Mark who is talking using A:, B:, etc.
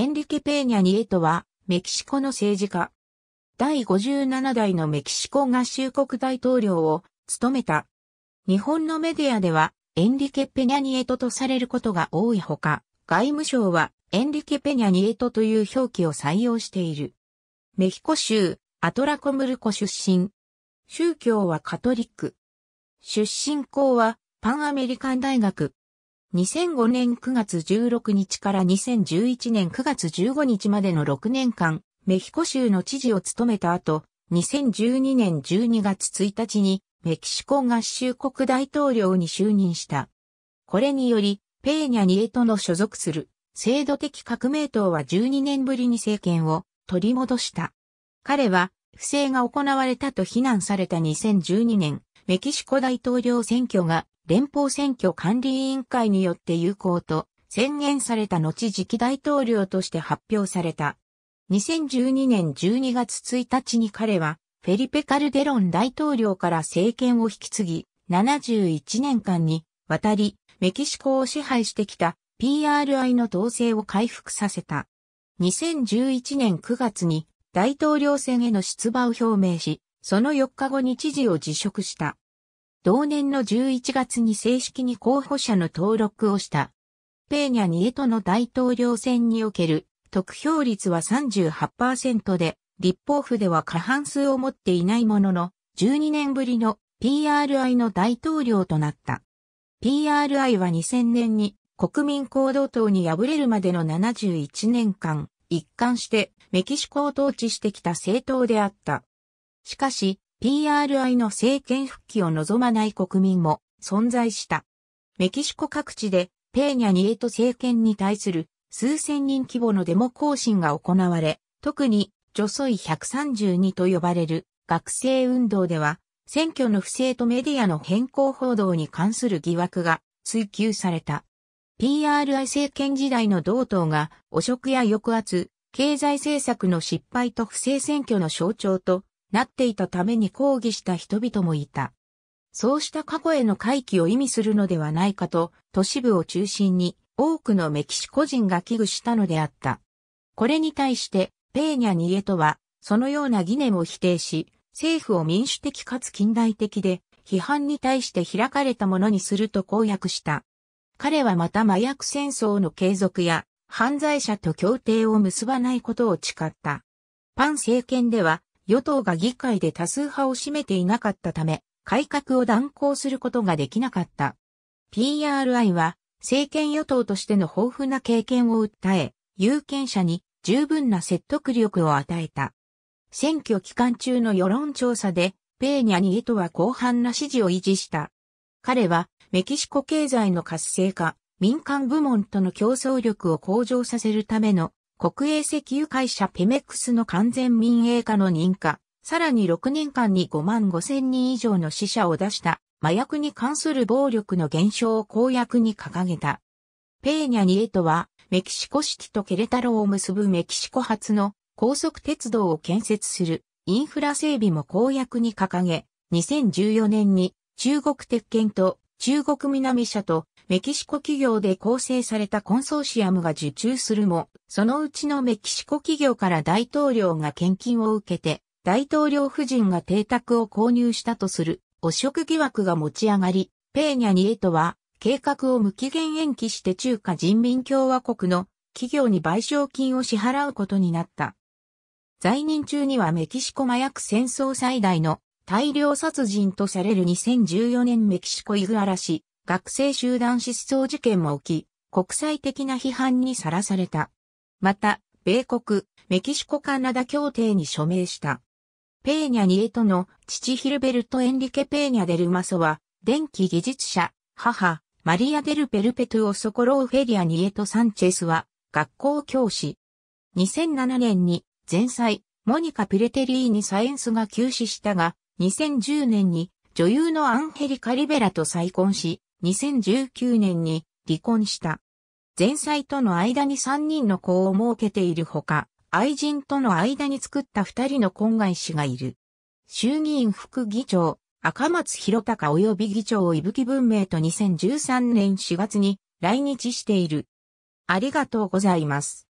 A: エンリケ・ペーニャ・ニエトは、メキシコの政治家。第57代のメキシコ合衆国大統領を務めた。日本のメディアでは、エンリケ・ペニャ・ニエトとされることが多いほか、外務省は、エンリケ・ペニャ・ニエトという表記を採用している。メシコ州、アトラコムルコ出身。宗教はカトリック。出身校は、パンアメリカン大学。2005年9月16日から2011年9月15日までの6年間、メヒコ州の知事を務めた後、2012年12月1日にメキシコ合衆国大統領に就任した。これにより、ペーニャ・ニエトの所属する制度的革命党は12年ぶりに政権を取り戻した。彼は不正が行われたと非難された2012年メキシコ大統領選挙が連邦選挙管理委員会によって有効と宣言された後次期大統領として発表された。2012年12月1日に彼はフェリペ・カルデロン大統領から政権を引き継ぎ、71年間にわたりメキシコを支配してきた PRI の統制を回復させた。2011年9月に大統領選への出馬を表明し、その4日後に知事を辞職した。同年の11月に正式に候補者の登録をした。ペーニャ・ニエトの大統領選における得票率は38%で、立法府では過半数を持っていないものの、12年ぶりの PRI の大統領となった。PRI は2000年に国民行動党に敗れるまでの71年間、一貫してメキシコを統治してきた政党であった。しかし、PRI の政権復帰を望まない国民も存在した。メキシコ各地でペーニャニエト政権に対する数千人規模のデモ行進が行われ、特に女ソイ132と呼ばれる学生運動では、選挙の不正とメディアの変更報道に関する疑惑が追及された。PRI 政権時代の同党が汚職や抑圧、経済政策の失敗と不正選挙の象徴となっていたために抗議した人々もいた。そうした過去への回帰を意味するのではないかと、都市部を中心に多くのメキシコ人が危惧したのであった。これに対して、ペーニャ・ニエトは、そのような疑念を否定し、政府を民主的かつ近代的で、批判に対して開かれたものにすると公約した。彼はまた麻薬戦争の継続や、犯罪者と協定を結ばないことを誓った。パン政権では、与党が議会で多数派を占めていなかったため、改革を断行することができなかった。PRI は、政権与党としての豊富な経験を訴え、有権者に十分な説得力を与えた。選挙期間中の世論調査で、ペーニャにとは広範な支持を維持した。彼は、メキシコ経済の活性化、民間部門との競争力を向上させるための国営石油会社ペメックスの完全民営化の認可、さらに6年間に5万5千人以上の死者を出した麻薬に関する暴力の減少を公約に掲げた。ペーニャ・ニエトは、メキシコシティとケレタロを結ぶメキシコ発の高速鉄道を建設するインフラ整備も公約に掲げ、2014年に中国鉄拳と中国南社とメキシコ企業で構成されたコンソーシアムが受注するも、そのうちのメキシコ企業から大統領が献金を受けて、大統領夫人が邸宅を購入したとする汚職疑惑が持ち上がり、ペーニャニエトは計画を無期限延期して中華人民共和国の企業に賠償金を支払うことになった。在任中にはメキシコ麻薬戦争最大の大量殺人とされる2014年メキシコイグアラ市、学生集団失踪事件も起き、国際的な批判にさらされた。また、米国、メキシコカナダ協定に署名した。ペーニャ・ニエトの父ヒルベルト・エンリケ・ペーニャ・デルマソは、電気技術者、母、マリア・デル・ペルペトゥオ・ソコロー・フェリア・ニエト・サンチェスは、学校教師。2007年に、前妻、モニカ・プレテリーにサイエンスが休止したが、2010年に女優のアンヘリカ・リベラと再婚し、2019年に離婚した。前妻との間に3人の子を設けているほか、愛人との間に作った2人の婚外子がいる。衆議院副議長、赤松博隆及び議長伊吹文明と2013年4月に来日している。ありがとうございます。